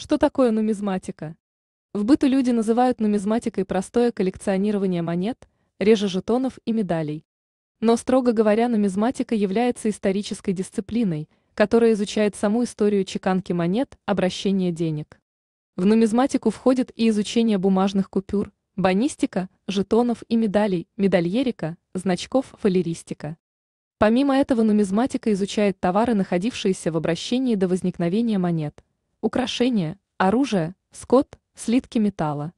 Что такое нумизматика? В быту люди называют нумизматикой простое коллекционирование монет, реже жетонов и медалей. Но, строго говоря, нумизматика является исторической дисциплиной, которая изучает саму историю чеканки монет, обращения денег. В нумизматику входит и изучение бумажных купюр, банистика, жетонов и медалей, медальерика, значков, фалеристика. Помимо этого нумизматика изучает товары, находившиеся в обращении до возникновения монет – украшения, оружие, скот, слитки металла.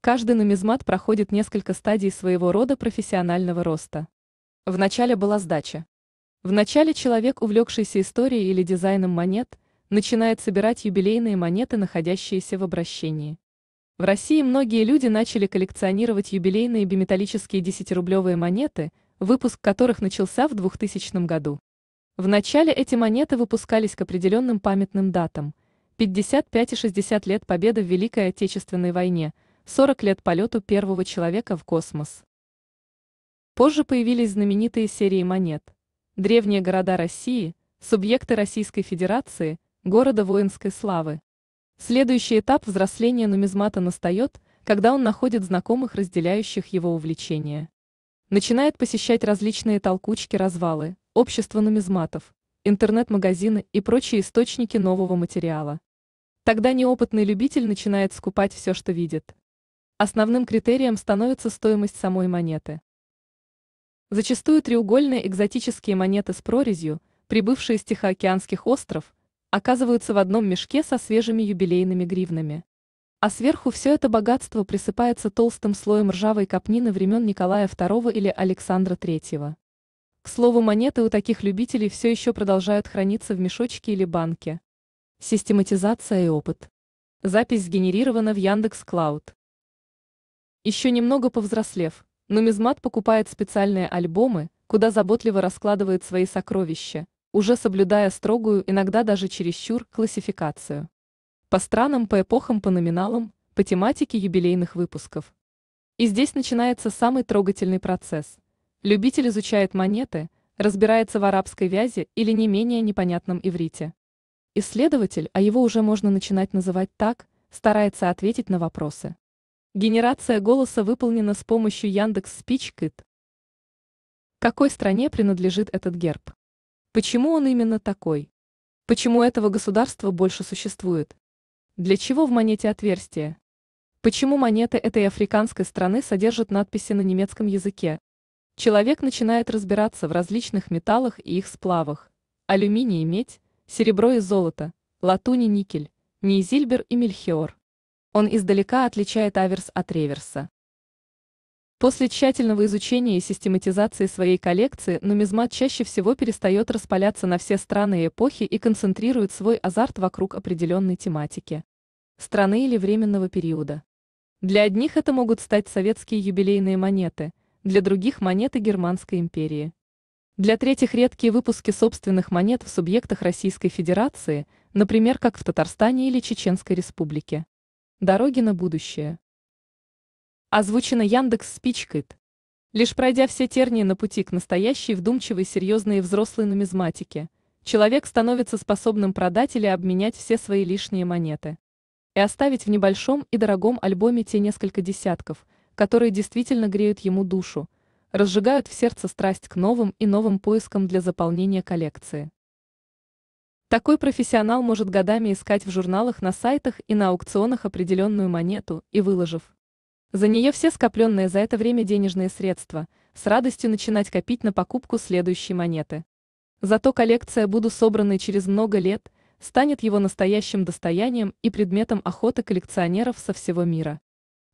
Каждый нумизмат проходит несколько стадий своего рода профессионального роста. Вначале была сдача. Вначале человек, увлекшийся историей или дизайном монет, начинает собирать юбилейные монеты, находящиеся в обращении. В России многие люди начали коллекционировать юбилейные биметаллические 10-рублевые монеты, выпуск которых начался в 2000 году. Вначале эти монеты выпускались к определенным памятным датам. 55 и 60 лет победы в Великой Отечественной войне, 40 лет полету первого человека в космос. Позже появились знаменитые серии монет. Древние города России, субъекты Российской Федерации, города воинской славы. Следующий этап взросления нумизмата настает, когда он находит знакомых, разделяющих его увлечение. Начинает посещать различные толкучки-развалы, общество нумизматов, интернет-магазины и прочие источники нового материала. Тогда неопытный любитель начинает скупать все, что видит. Основным критерием становится стоимость самой монеты. Зачастую треугольные экзотические монеты с прорезью, прибывшие с Тихоокеанских остров, оказываются в одном мешке со свежими юбилейными гривнами. А сверху все это богатство присыпается толстым слоем ржавой копнины времен Николая II или Александра III. К слову, монеты у таких любителей все еще продолжают храниться в мешочке или банке. Систематизация и опыт. Запись сгенерирована в Яндекс Клауд. Еще немного повзрослев, нумизмат покупает специальные альбомы, куда заботливо раскладывает свои сокровища, уже соблюдая строгую, иногда даже чересчур, классификацию. По странам, по эпохам, по номиналам, по тематике юбилейных выпусков. И здесь начинается самый трогательный процесс – Любитель изучает монеты, разбирается в арабской вязи или не менее непонятном иврите. Исследователь, а его уже можно начинать называть так, старается ответить на вопросы. Генерация голоса выполнена с помощью Яндекс Спичкит. Какой стране принадлежит этот герб? Почему он именно такой? Почему этого государства больше существует? Для чего в монете отверстие? Почему монеты этой африканской страны содержат надписи на немецком языке, Человек начинает разбираться в различных металлах и их сплавах. Алюминий и медь, серебро и золото, латунь и никель, неизильбер и мельхиор. Он издалека отличает аверс от реверса. После тщательного изучения и систематизации своей коллекции нумизмат чаще всего перестает распаляться на все страны и эпохи и концентрирует свой азарт вокруг определенной тематики. Страны или временного периода. Для одних это могут стать советские юбилейные монеты – для других монет и Германской империи. Для третьих редкие выпуски собственных монет в субъектах Российской Федерации, например, как в Татарстане или Чеченской Республике. Дороги на будущее. Озвучено Яндекс Спичкит. Лишь пройдя все тернии на пути к настоящей вдумчивой, серьезной и взрослой нумизматике, человек становится способным продать или обменять все свои лишние монеты. И оставить в небольшом и дорогом альбоме те несколько десятков – которые действительно греют ему душу, разжигают в сердце страсть к новым и новым поискам для заполнения коллекции. Такой профессионал может годами искать в журналах на сайтах и на аукционах определенную монету и выложив. За нее все скопленные за это время денежные средства с радостью начинать копить на покупку следующей монеты. Зато коллекция, буду собранной через много лет, станет его настоящим достоянием и предметом охоты коллекционеров со всего мира.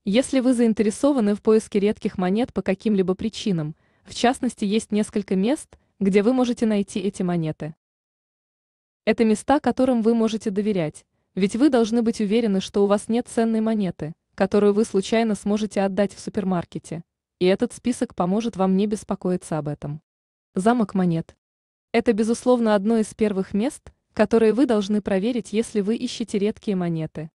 Если вы заинтересованы в поиске редких монет по каким-либо причинам, в частности есть несколько мест, где вы можете найти эти монеты. Это места, которым вы можете доверять, ведь вы должны быть уверены, что у вас нет ценной монеты, которую вы случайно сможете отдать в супермаркете, и этот список поможет вам не беспокоиться об этом. Замок монет. Это, безусловно, одно из первых мест, которые вы должны проверить, если вы ищете редкие монеты.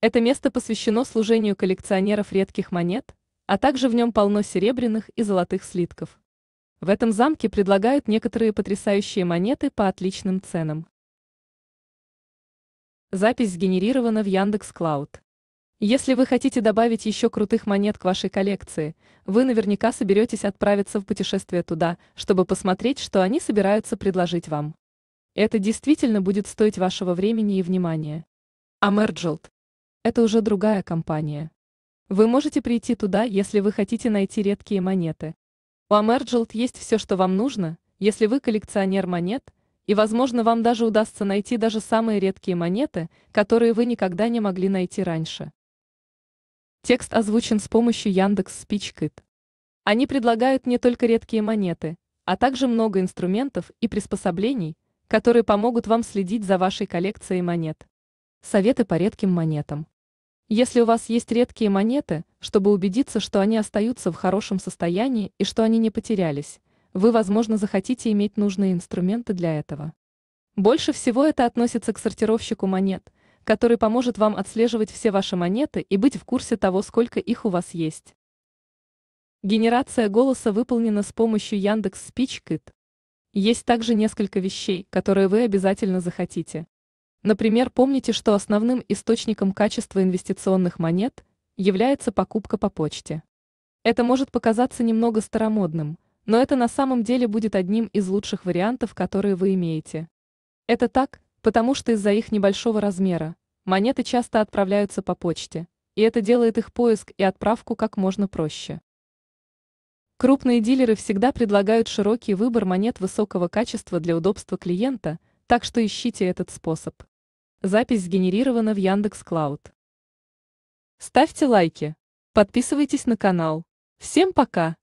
Это место посвящено служению коллекционеров редких монет, а также в нем полно серебряных и золотых слитков. В этом замке предлагают некоторые потрясающие монеты по отличным ценам. Запись сгенерирована в Яндекс Клауд. Если вы хотите добавить еще крутых монет к вашей коллекции, вы наверняка соберетесь отправиться в путешествие туда, чтобы посмотреть, что они собираются предложить вам. Это действительно будет стоить вашего времени и внимания. Амерджелт это уже другая компания. Вы можете прийти туда, если вы хотите найти редкие монеты. У Amergelt есть все, что вам нужно, если вы коллекционер монет, и, возможно, вам даже удастся найти даже самые редкие монеты, которые вы никогда не могли найти раньше. Текст озвучен с помощью Яндекс Спичкит. Они предлагают не только редкие монеты, а также много инструментов и приспособлений, которые помогут вам следить за вашей коллекцией монет. Советы по редким монетам. Если у вас есть редкие монеты, чтобы убедиться, что они остаются в хорошем состоянии и что они не потерялись, вы, возможно, захотите иметь нужные инструменты для этого. Больше всего это относится к сортировщику монет, который поможет вам отслеживать все ваши монеты и быть в курсе того, сколько их у вас есть. Генерация голоса выполнена с помощью Яндекс Спичкит. Есть также несколько вещей, которые вы обязательно захотите. Например, помните, что основным источником качества инвестиционных монет является покупка по почте. Это может показаться немного старомодным, но это на самом деле будет одним из лучших вариантов, которые вы имеете. Это так, потому что из-за их небольшого размера монеты часто отправляются по почте, и это делает их поиск и отправку как можно проще. Крупные дилеры всегда предлагают широкий выбор монет высокого качества для удобства клиента, так что ищите этот способ. Запись сгенерирована в Яндекс Клауд. Ставьте лайки, подписывайтесь на канал. Всем пока!